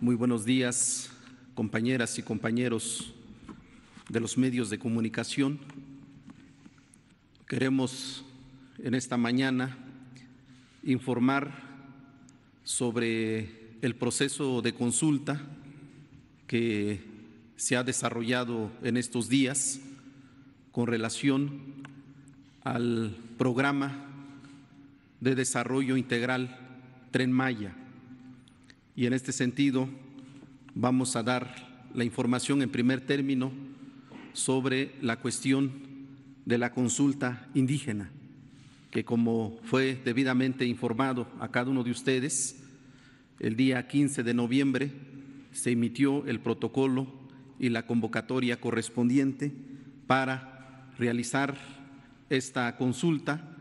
Muy buenos días, compañeras y compañeros de los medios de comunicación. Queremos en esta mañana informar sobre el proceso de consulta que se ha desarrollado en estos días con relación al programa de desarrollo integral Tren Maya y en este sentido vamos a dar la información en primer término sobre la cuestión de la consulta indígena, que como fue debidamente informado a cada uno de ustedes, el día 15 de noviembre se emitió el protocolo y la convocatoria correspondiente para realizar esta consulta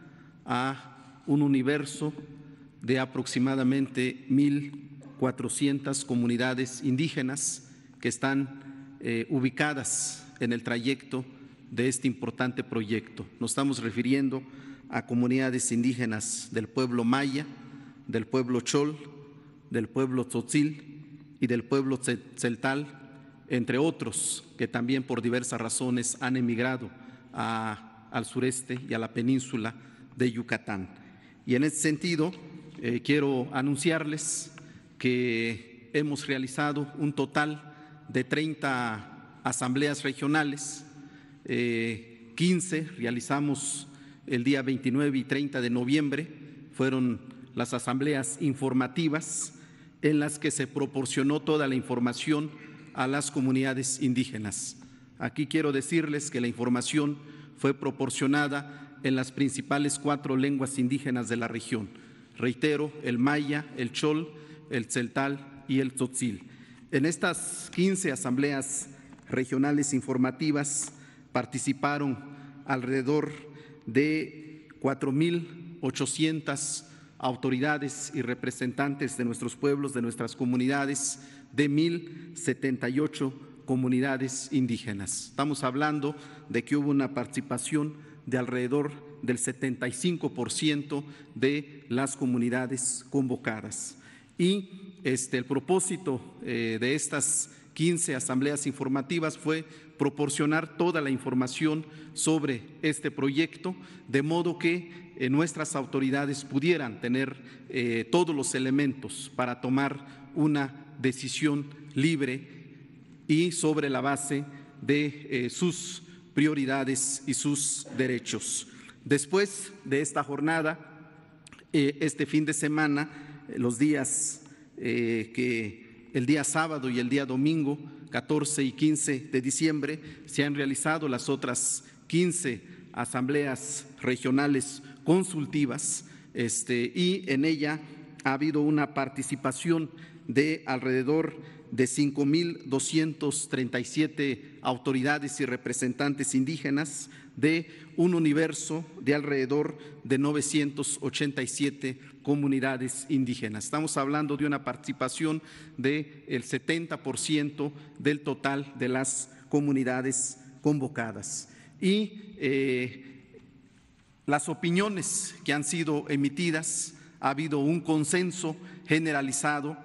a un universo de aproximadamente mil 400 comunidades indígenas que están eh, ubicadas en el trayecto de este importante proyecto. Nos estamos refiriendo a comunidades indígenas del pueblo maya, del pueblo chol, del pueblo tzotzil y del pueblo tzeltal, entre otros que también por diversas razones han emigrado al sureste y a la península de Yucatán. Y en ese sentido, eh, quiero anunciarles que hemos realizado un total de 30 asambleas regionales, 15 eh, realizamos el día 29 y 30 de noviembre, fueron las asambleas informativas en las que se proporcionó toda la información a las comunidades indígenas. Aquí quiero decirles que la información fue proporcionada en las principales cuatro lenguas indígenas de la región. Reitero, el maya, el chol, el Celtal y el Tzotzil. En estas 15 asambleas regionales informativas participaron alrededor de 4.800 autoridades y representantes de nuestros pueblos, de nuestras comunidades, de 1.078 comunidades indígenas. Estamos hablando de que hubo una participación de alrededor del 75% de las comunidades convocadas. Y este, el propósito eh, de estas 15 asambleas informativas fue proporcionar toda la información sobre este proyecto, de modo que eh, nuestras autoridades pudieran tener eh, todos los elementos para tomar una decisión libre y sobre la base de sus prioridades y sus derechos. Después de esta jornada, este fin de semana, los días eh, que el día sábado y el día domingo, 14 y 15 de diciembre, se han realizado las otras 15 asambleas regionales consultivas este, y en ella ha habido una participación de alrededor de 5.237 autoridades y representantes indígenas de un universo de alrededor de 987 comunidades indígenas. Estamos hablando de una participación del de 70% del total de las comunidades convocadas. Y eh, las opiniones que han sido emitidas, ha habido un consenso generalizado,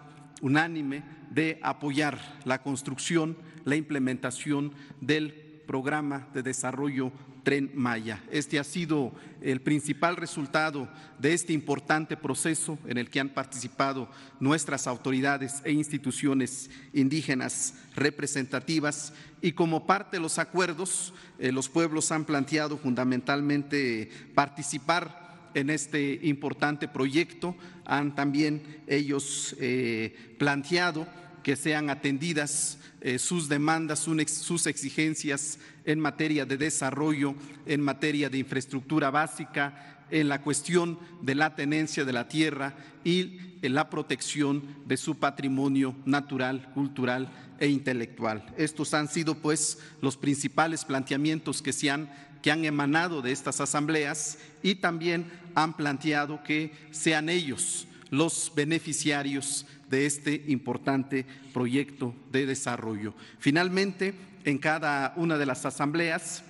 unánime, de apoyar la construcción, la implementación del programa de desarrollo Tren Maya. Este ha sido el principal resultado de este importante proceso en el que han participado nuestras autoridades e instituciones indígenas representativas y como parte de los acuerdos, eh, los pueblos han planteado fundamentalmente eh, participar en este importante proyecto, han también ellos eh, planteado que sean atendidas eh, sus demandas, sus exigencias en materia de desarrollo, en materia de infraestructura básica, en la cuestión de la tenencia de la tierra y en la protección de su patrimonio natural, cultural e intelectual. Estos han sido, pues, los principales planteamientos que se han que han emanado de estas asambleas y también han planteado que sean ellos los beneficiarios de este importante proyecto de desarrollo. Finalmente, en cada una de las asambleas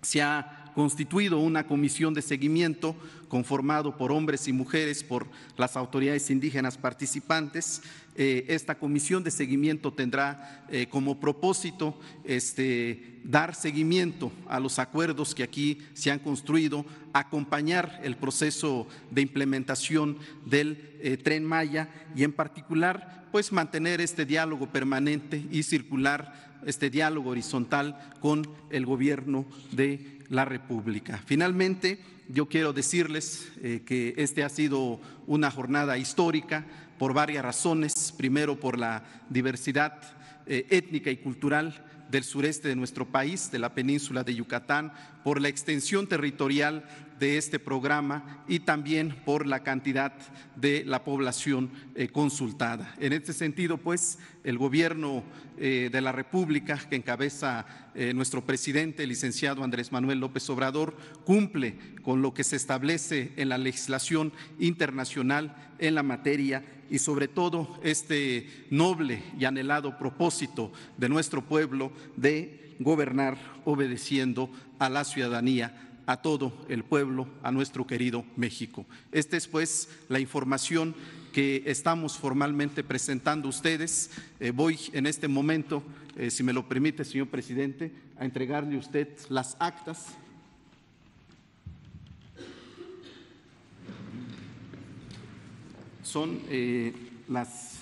se ha constituido una comisión de seguimiento conformado por hombres y mujeres, por las autoridades indígenas participantes. Eh, esta comisión de seguimiento tendrá eh, como propósito este, dar seguimiento a los acuerdos que aquí se han construido, acompañar el proceso de implementación del eh, tren Maya y en particular pues mantener este diálogo permanente y circular este diálogo horizontal con el gobierno de la República. Finalmente, yo quiero decirles eh, que este ha sido una jornada histórica por varias razones. Primero, por la diversidad eh, étnica y cultural del sureste de nuestro país, de la península de Yucatán, por la extensión territorial de este programa y también por la cantidad de la población eh, consultada. En este sentido, pues, el gobierno eh, de la República, que encabeza eh, nuestro presidente, licenciado Andrés Manuel López Obrador, cumple con lo que se establece en la legislación internacional en la materia y sobre todo este noble y anhelado propósito de nuestro pueblo de gobernar obedeciendo a la ciudadanía a todo el pueblo, a nuestro querido México. Esta es pues la información que estamos formalmente presentando ustedes. Eh, voy en este momento, eh, si me lo permite, señor presidente, a entregarle usted las actas. Son eh, las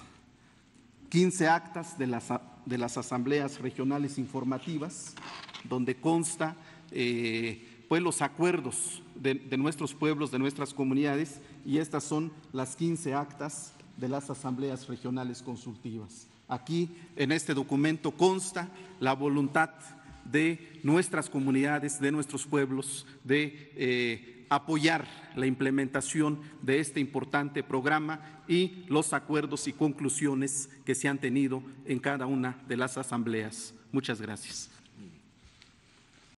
15 actas de las, de las asambleas regionales informativas, donde consta fue los acuerdos de, nuestros pueblos, de nuestras comunidades, y estas son las 15 actas de las asambleas regionales consultivas. Aquí en este documento consta la voluntad de nuestras comunidades, de nuestros pueblos, de eh, apoyar la implementación de este importante programa y los acuerdos y conclusiones que se han tenido en cada una de las asambleas. Muchas gracias.